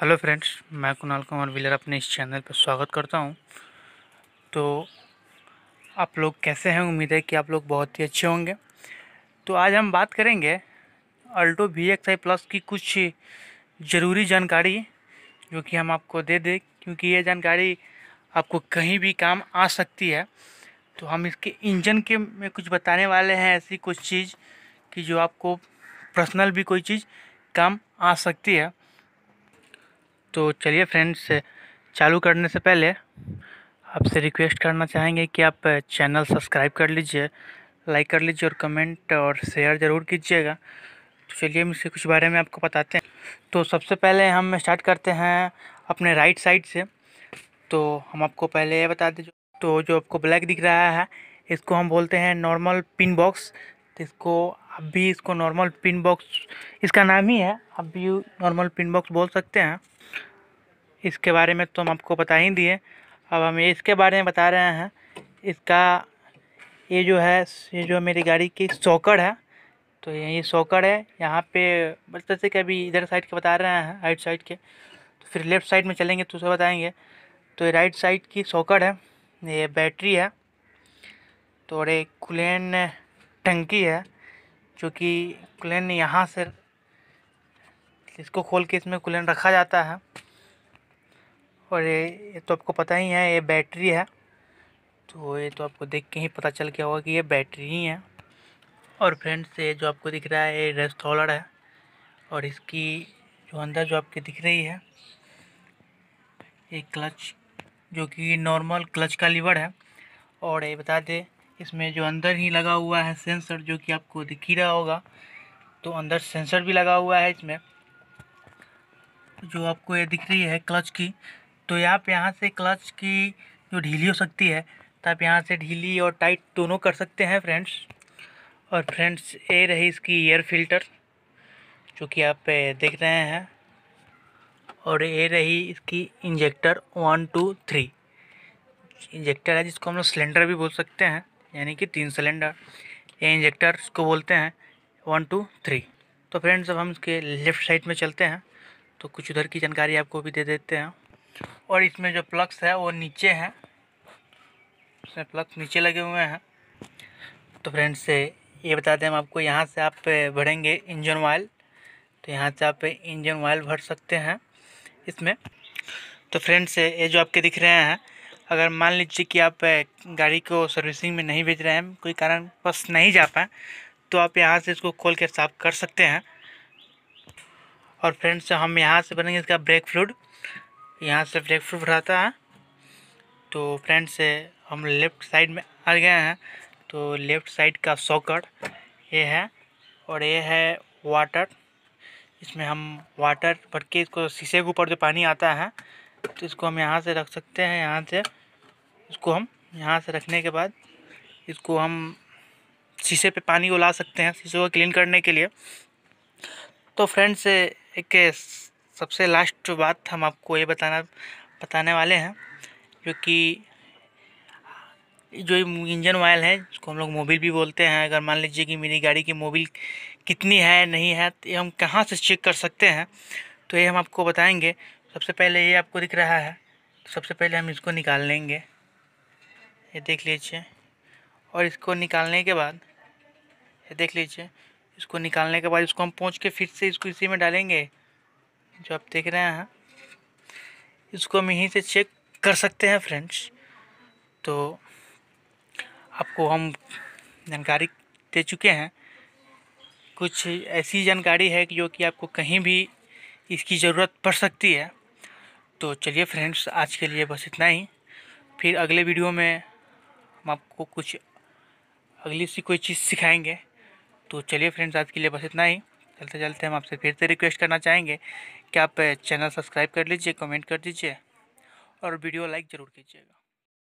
hello friends मैं Kunal Kumar wheeler अपने इस चैनल पर स्वागत करता हूं तो आप लोग कैसे हैं उम्मीद है कि आप लोग बहुत ही अच्छे होंगे तो आज हम बात करेंगे Alto V X I plus की कुछ ज़रूरी जानकारी जो कि हम आपको दे दें क्योंकि ये जानकारी आपको कहीं भी काम आ सकती है तो हम इसके इंजन के में कुछ बताने वाले हैं ऐसी कुछ चीज़ कि जो आपको पर्सनल भी कोई चीज़ काम आ सकती है तो चलिए फ्रेंड्स चालू करने से पहले आपसे रिक्वेस्ट करना चाहेंगे कि आप चैनल सब्सक्राइब कर लीजिए लाइक कर लीजिए और कमेंट और शेयर ज़रूर कीजिएगा तो चलिए हम इसके कुछ बारे में आपको बताते हैं तो सबसे पहले हम स्टार्ट करते हैं अपने राइट साइड से तो हम आपको पहले ये बता दें तो जो आपको ब्लैक दिख रहा है इसको हम बोलते हैं नॉर्मल पिन बॉक्स इसको आप भी इसको नॉर्मल पिन बॉक्स इसका नाम ही है आप भी नॉर्मल पिन बॉक्स बोल सकते हैं इसके बारे में तो हम आपको बता ही दिए अब हम इसके बारे में बता रहे हैं इसका ये जो है ये जो मेरी गाड़ी की सॉकड़ है तो ये सॉकड़ है यहाँ पे बस से कि अभी इधर साइड के बता रहे हैं राइट साइड के तो फिर लेफ़्ट साइड में चलेंगे तो उसे बताएंगे तो ये राइट साइड की सॉकड़ है ये बैटरी है तो और एक कुलेन टंकी है चूँकि कुलन यहाँ से इसको खोल के इसमें कुल्हड़ रखा जाता है और ये ये तो आपको पता ही है ये बैटरी है तो ये तो आपको देख के ही पता चल गया होगा कि ये बैटरी ही है और फ्रेंड्स ये जो आपको दिख रहा है ये रेस्ट है और इसकी जो अंदर जो आपकी दिख रही है ये क्लच जो कि नॉर्मल क्लच का लीवर है और ये बता दें इसमें जो अंदर ही लगा हुआ है सेंसर जो कि आपको दिख ही रहा होगा तो अंदर सेंसर भी लगा हुआ है इसमें जो आपको ये दिख रही है क्लच की तो आप यहाँ से क्लच की जो ढीली हो सकती है तो आप यहाँ से ढीली और टाइट दोनों कर सकते हैं फ्रेंड्स और फ्रेंड्स ये रही इसकी एयर फिल्टर जो कि आप देख रहे हैं और ये रही इसकी injector one two three injector है जिसको हम लोग सिलेंडर भी बोल सकते हैं यानी कि तीन सिलेंडर ये इंजेक्टर को बोलते हैं वन टू थ्री तो फ्रेंड्स अब हम इसके लेफ़्ट साइड में चलते हैं तो कुछ उधर की जानकारी आपको भी दे देते हैं और इसमें जो प्लग्स है वो नीचे हैं इसमें प्लग्स नीचे लगे हुए हैं तो फ्रेंड्स ये बताते हैं हम आपको यहाँ से आप भरेंगे इंजन ऑयल तो यहाँ से आप इंजन ऑयल भर सकते हैं इसमें तो फ्रेंड्स ये जो आपके दिख रहे हैं अगर मान लीजिए कि आप गाड़ी को सर्विसिंग में नहीं भेज रहे हैं कोई कारण बस नहीं जा पाए तो आप यहाँ से इसको खोल के साफ़ कर सकते हैं और फ्रेंड्स हम यहाँ से बनेंगे इसका ब्रेक फ्लूड यहाँ से ब्रेक फ्लूड भराता है तो फ्रेंड्स हम लेफ़्ट साइड में आ गए हैं तो लेफ़्ट साइड का सॉकट ये है और ये है वाटर इसमें हम वाटर भर के इसको शीशे के ऊपर जो पानी आता है तो इसको हम यहाँ से रख सकते हैं यहाँ से इसको हम यहाँ से रखने के बाद इसको हम शीशे पे पानी उला सकते हैं शीशे को क्लीन करने के लिए तो फ्रेंड्स एक सबसे लास्ट बात हम आपको ये बताना बताने वाले हैं जो कि जो इंजन ऑयल है जिसको हम लोग मोबिल भी बोलते हैं अगर मान लीजिए कि मेरी गाड़ी की मोबिल कितनी है नहीं है तो ये हम कहाँ से चेक कर सकते हैं तो ये हम आपको बताएंगे सबसे पहले ये आपको दिख रहा है तो सबसे पहले हम इसको निकाल लेंगे ये देख लीजिए और इसको निकालने के बाद ये देख लीजिए इसको निकालने के बाद इसको हम पहुँच के फिर से इसको इसी में डालेंगे जो आप देख रहे हैं इसको हम यहीं से चेक कर सकते हैं फ्रेंड्स तो आपको हम जानकारी दे चुके हैं कुछ ऐसी जानकारी है कि जो कि आपको कहीं भी इसकी ज़रूरत पड़ सकती है तो चलिए फ्रेंड्स आज के लिए बस इतना ही फिर अगले वीडियो में हम आपको कुछ अगली सी कोई चीज़ सिखाएंगे तो चलिए फ्रेंड्स आज के लिए बस इतना ही चलते चलते हम आपसे फिर से रिक्वेस्ट करना चाहेंगे कि आप चैनल सब्सक्राइब कर लीजिए कमेंट कर दीजिए और वीडियो लाइक ज़रूर कीजिएगा